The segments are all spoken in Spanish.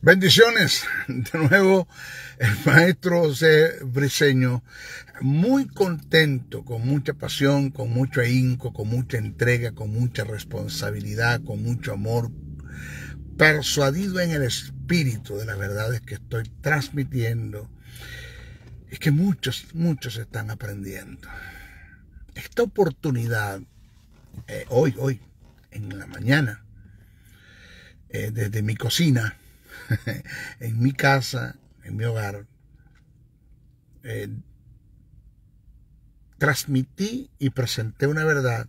Bendiciones de nuevo el maestro José Briseño, muy contento, con mucha pasión, con mucho ahínco, con mucha entrega, con mucha responsabilidad, con mucho amor, persuadido en el espíritu de las verdades que estoy transmitiendo y que muchos, muchos están aprendiendo. Esta oportunidad, eh, hoy, hoy, en la mañana, eh, desde mi cocina, en mi casa, en mi hogar, eh, transmití y presenté una verdad,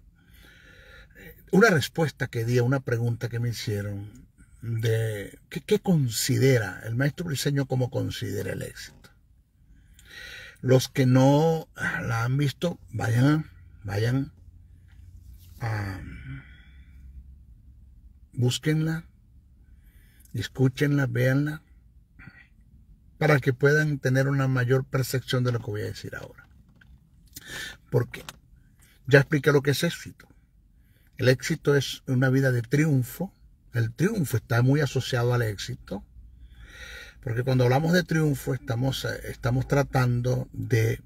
eh, una respuesta que di a una pregunta que me hicieron de qué, considera el maestro briseño como considera el éxito. Los que no la han visto, vayan, vayan a, mm, búsquenla, Escúchenla, véanla, para que puedan tener una mayor percepción de lo que voy a decir ahora. Porque ya expliqué lo que es éxito. El éxito es una vida de triunfo. El triunfo está muy asociado al éxito. Porque cuando hablamos de triunfo estamos, estamos tratando de,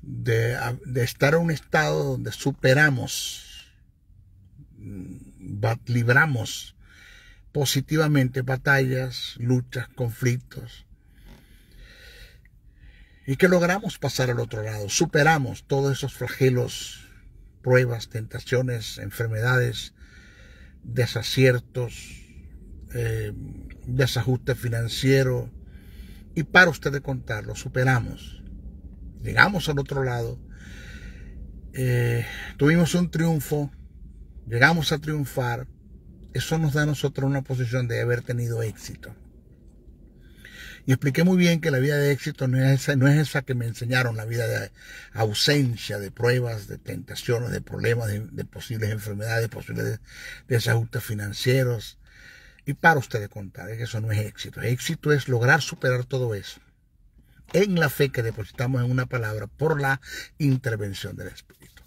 de, de estar en un estado donde superamos, mm, libramos positivamente batallas, luchas, conflictos. Y que logramos pasar al otro lado, superamos todos esos flagelos, pruebas, tentaciones, enfermedades, desaciertos, eh, desajuste financiero y para usted de contarlo, superamos. Llegamos al otro lado, eh, tuvimos un triunfo, llegamos a triunfar, eso nos da a nosotros una posición de haber tenido éxito. Y expliqué muy bien que la vida de éxito no es esa, no es esa que me enseñaron, la vida de ausencia de pruebas, de tentaciones, de problemas, de, posibles enfermedades, posibles desajustes financieros. Y para ustedes contar, que eso no es éxito. éxito es lograr superar todo eso en la fe que depositamos en una palabra por la intervención del Espíritu.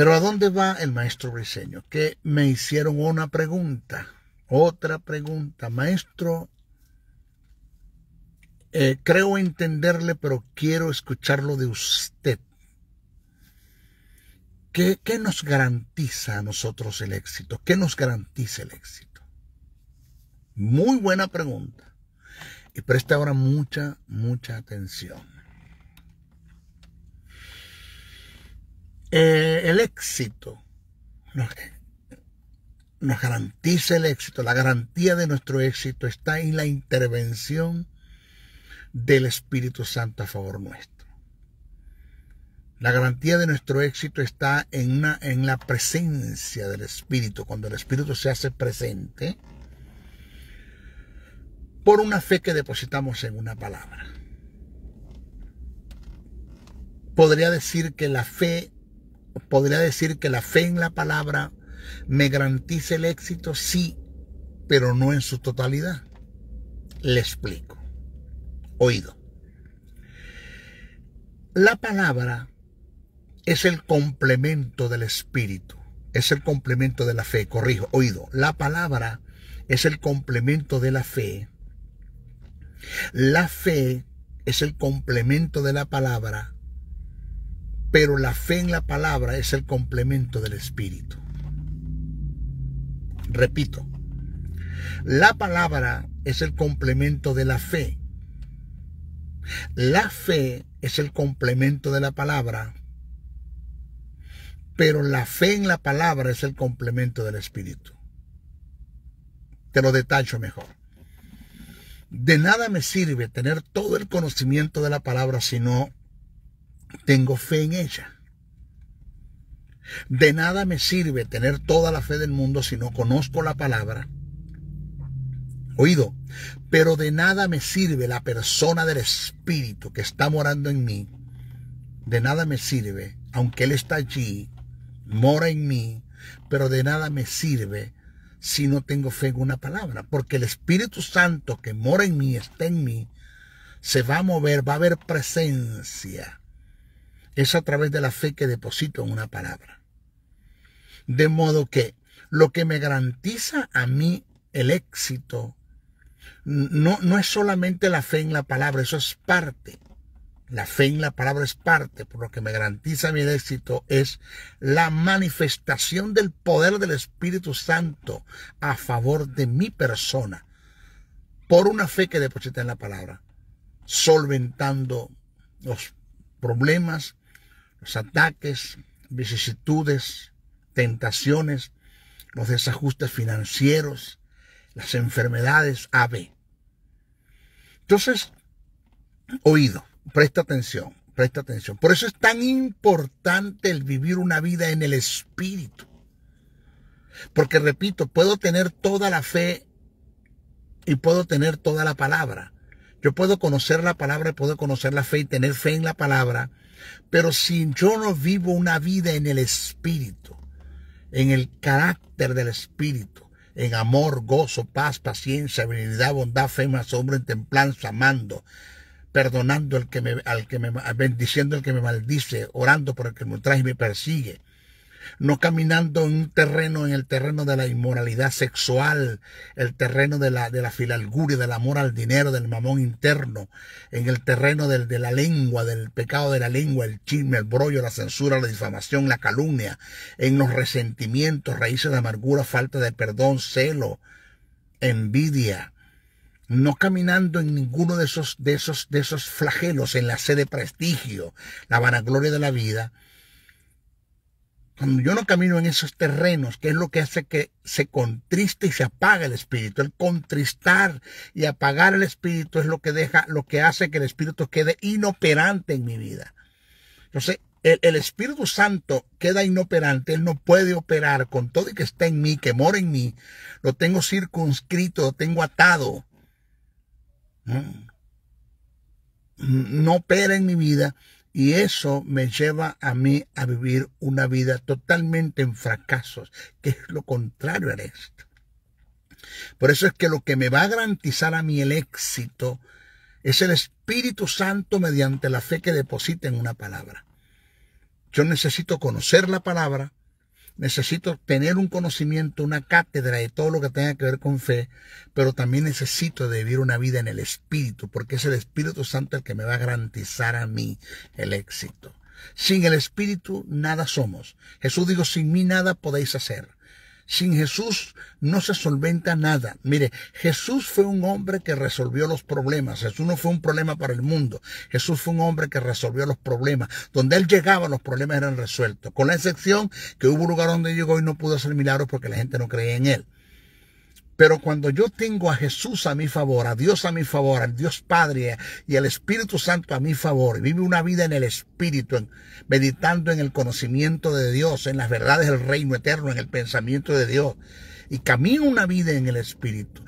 Pero ¿a dónde va el maestro Briseño? Que me hicieron una pregunta, otra pregunta. Maestro, eh, creo entenderle, pero quiero escucharlo de usted. ¿Qué, ¿Qué nos garantiza a nosotros el éxito? ¿Qué nos garantiza el éxito? Muy buena pregunta. Y presta ahora mucha, mucha atención. Eh, el éxito, nos, garantiza el éxito, la garantía de nuestro éxito está en la intervención del Espíritu Santo a favor nuestro. La garantía de nuestro éxito está en, una, en la presencia del Espíritu, cuando el Espíritu se hace presente, por una fe que depositamos en una palabra. Podría decir que la fe podría decir que la fe en la palabra me garantiza el éxito, sí, pero no en su totalidad. Le explico. Oído. La palabra es el complemento del espíritu, es el complemento de la fe, corrijo, oído. La palabra es el complemento de la fe. La fe es el complemento de la palabra pero la fe en la palabra es el complemento del Espíritu. Repito, la palabra es el complemento de la fe. La fe es el complemento de la palabra, pero la fe en la palabra es el complemento del Espíritu. Te lo detacho mejor. De nada me sirve tener todo el conocimiento de la palabra si no tengo fe en ella. De nada me sirve tener toda la fe del mundo si no conozco la palabra. Oído, pero de nada me sirve la persona del Espíritu que está morando en mí. De nada me sirve, aunque Él está allí, mora en mí, pero de nada me sirve si no tengo fe en una palabra, porque el Espíritu Santo que mora en mí, está en mí, se va a mover, va a haber presencia es a través de la fe que deposito en una palabra. De modo que lo que me garantiza a mí el éxito no, no es solamente la fe en la palabra, eso es parte. La fe en la palabra es parte, por lo que me garantiza mi éxito es la manifestación del poder del Espíritu Santo a favor de mi persona, por una fe que deposita en la palabra, solventando los problemas, los ataques, vicisitudes, tentaciones, los desajustes financieros, las enfermedades AB. Entonces, oído, presta atención, presta atención. Por eso es tan importante el vivir una vida en el espíritu. Porque repito, puedo tener toda la fe y puedo tener toda la palabra. Yo puedo conocer la palabra, puedo conocer la fe y tener fe en la palabra pero si yo no vivo una vida en el Espíritu, en el carácter del Espíritu, en amor, gozo, paz, paciencia, habilidad, bondad, fe, más hombre, en templanza, amando, perdonando al que me, al que me, bendiciendo al que me maldice, orando por el que me trae y me persigue, no caminando en un terreno, en el terreno de la inmoralidad sexual, el terreno de la, de la filalguria, del amor al dinero, del mamón interno, en el terreno del, de la lengua, del pecado de la lengua, el chisme, el brollo, la censura, la difamación, la calumnia, en los resentimientos, raíces de amargura, falta de perdón, celo, envidia, no caminando en ninguno de esos, de esos, de esos flagelos, en la sed de prestigio, la vanagloria de la vida, cuando yo no camino en esos terrenos, que es lo que hace que se contriste y se apaga el espíritu. El contristar y apagar el espíritu es lo que deja, lo que hace que el espíritu quede inoperante en mi vida. Entonces, el, el, Espíritu Santo queda inoperante, Él no puede operar con todo y que está en mí, que mora en mí. Lo tengo circunscrito, lo tengo atado. Mm. Mm, no opera en mi vida y eso me lleva a mí a vivir una vida totalmente en fracasos, que es lo contrario a esto. Por eso es que lo que me va a garantizar a mí el éxito es el Espíritu Santo mediante la fe que deposita en una palabra. Yo necesito conocer la palabra, necesito tener un conocimiento, una cátedra de todo lo que tenga que ver con fe, pero también necesito vivir una vida en el Espíritu, porque es el Espíritu Santo el que me va a garantizar a mí el éxito. Sin el Espíritu nada somos. Jesús dijo, sin mí nada podéis hacer. Sin Jesús no se solventa nada. Mire, Jesús fue un hombre que resolvió los problemas. Jesús no fue un problema para el mundo. Jesús fue un hombre que resolvió los problemas. Donde él llegaba, los problemas eran resueltos. Con la excepción que hubo un lugar donde llegó y no pudo hacer milagros porque la gente no creía en él. Pero cuando yo tengo a Jesús a mi favor, a Dios a mi favor, al Dios Padre y al Espíritu Santo a mi favor, vive una vida en el Espíritu, meditando en el conocimiento de Dios, en las verdades del reino eterno, en el pensamiento de Dios, y camino una vida en el Espíritu,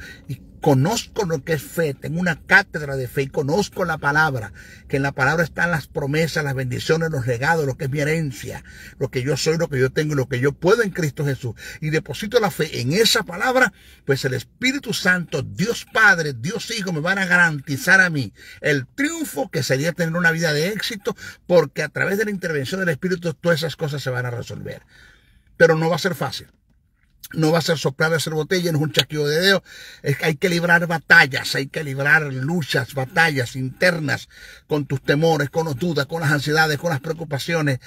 conozco lo que es fe, tengo una cátedra de fe y conozco la palabra, que en la palabra están las promesas, las bendiciones, los regados, lo que es mi herencia, lo que yo soy, lo que yo tengo lo que yo puedo en Cristo Jesús. Y deposito la fe en esa palabra, pues el Espíritu Santo, Dios Padre, Dios Hijo, me van a garantizar a mí el triunfo que sería tener una vida de éxito, porque a través de la intervención del Espíritu todas esas cosas se van a resolver. Pero no va a ser fácil. No va a ser soplar, hacer botella, no es un chasquido de dedo, Es que hay que librar batallas, hay que librar luchas, batallas internas con tus temores, con las dudas, con las ansiedades, con las preocupaciones,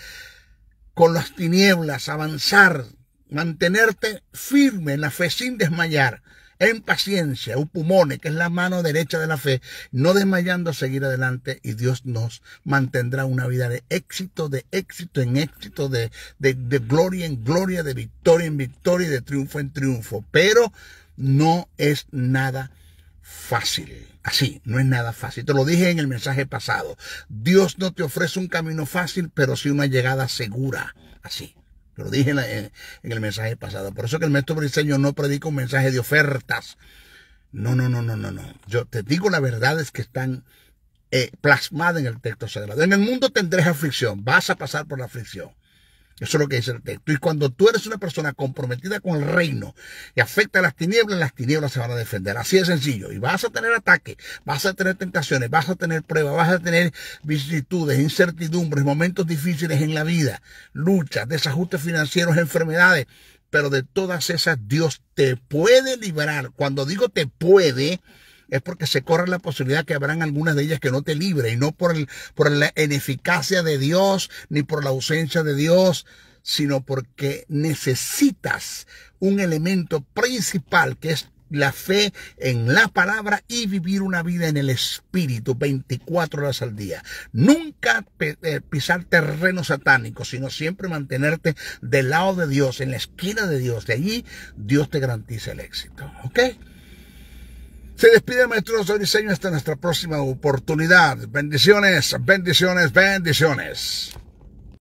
con las tinieblas, avanzar, mantenerte firme en la fe sin desmayar en paciencia, un pulmón que es la mano derecha de la fe, no desmayando, a seguir adelante y Dios nos mantendrá una vida de éxito, de éxito en éxito, de, de gloria en gloria, de victoria en victoria y de triunfo en triunfo. Pero no es nada fácil. Así, no es nada fácil. Te lo dije en el mensaje pasado. Dios no te ofrece un camino fácil, pero sí una llegada segura. Así. Lo dije en, el mensaje pasado. Por eso que el maestro Briseño no predica un mensaje de ofertas. No, no, no, no, no, no. Yo te digo la verdad es que están eh, plasmadas en el texto sagrado. En el mundo tendrás aflicción, vas a pasar por la aflicción. Eso es lo que dice el texto. Y cuando tú eres una persona comprometida con el reino y afecta a las tinieblas, las tinieblas se van a defender. Así de sencillo. Y vas a tener ataques, vas a tener tentaciones, vas a tener pruebas, vas a tener vicisitudes, incertidumbres, momentos difíciles en la vida, luchas, desajustes financieros, enfermedades. Pero de todas esas, Dios te puede liberar. Cuando digo te puede, es porque se corre la posibilidad que habrán algunas de ellas que no te libre y no por, el, por la ineficacia de Dios ni por la ausencia de Dios, sino porque necesitas un elemento principal que es la fe en la palabra y vivir una vida en el espíritu 24 horas al día. Nunca eh, pisar terreno satánico, sino siempre mantenerte del lado de Dios, en la esquina de Dios. De allí Dios te garantiza el éxito. ¿Ok? Se despide Maestros de Diseño hasta nuestra próxima oportunidad. Bendiciones, bendiciones, bendiciones.